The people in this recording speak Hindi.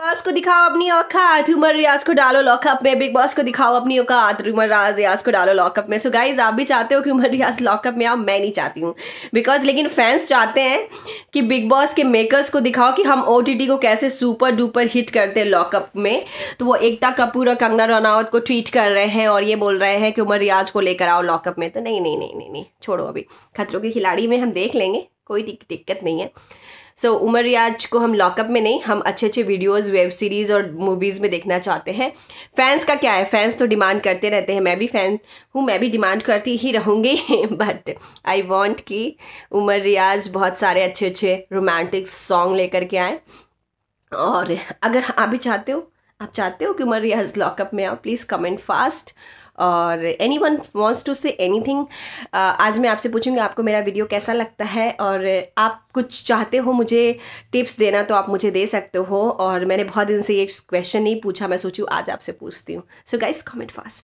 बॉस को दिखाओ अपनी औकात उमर रियाज को डालो लॉकअप में बिग बॉस को दिखाओ अपनी औकात उमर रियाज को डालो लॉकअप में सो so गाइज आप भी चाहते हो कि उमर रियाज लॉकअप में आओ मैं नहीं चाहती हूँ बिकॉज लेकिन फैंस चाहते हैं कि बिग बॉस के मेकर्स को दिखाओ कि हम ओ को कैसे सुपर डुपर हिट करते हैं लॉकअप में तो वो एकता कपूर और कंगना रनावत को ट्वीट कर रहे हैं और ये बोल रहे हैं कि उमर रियाज को लेकर आओ लॉकअप में तो नहीं नहीं नहीं नहीं नहीं छोड़ो अभी खतरों के खिलाड़ी में हम देख लेंगे कोई दिक्कत नहीं है सो so, उमर रियाज को हम लॉकअप में नहीं हम अच्छे अच्छे वीडियोस वेब सीरीज़ और मूवीज़ में देखना चाहते हैं फैंस का क्या है फैंस तो डिमांड करते रहते हैं मैं भी फ़ैन हूँ मैं भी डिमांड करती ही रहूँगी बट आई वॉन्ट कि उमर रियाज बहुत सारे अच्छे अच्छे रोमांटिक सॉन्ग लेकर के आए और अगर आप भी चाहते हो आप चाहते हो कि उमर रियाज लॉकअप में आओ प्लीज़ कमेंट फास्ट और anyone wants to say anything आज मैं आपसे पूछूंगी आपको मेरा वीडियो कैसा लगता है और आप कुछ चाहते हो मुझे टिप्स देना तो आप मुझे दे सकते हो और मैंने बहुत दिन से ये क्वेश्चन नहीं पूछा मैं सोचूँ आज आपसे पूछती हूँ सो गाइस कमेंट फास्ट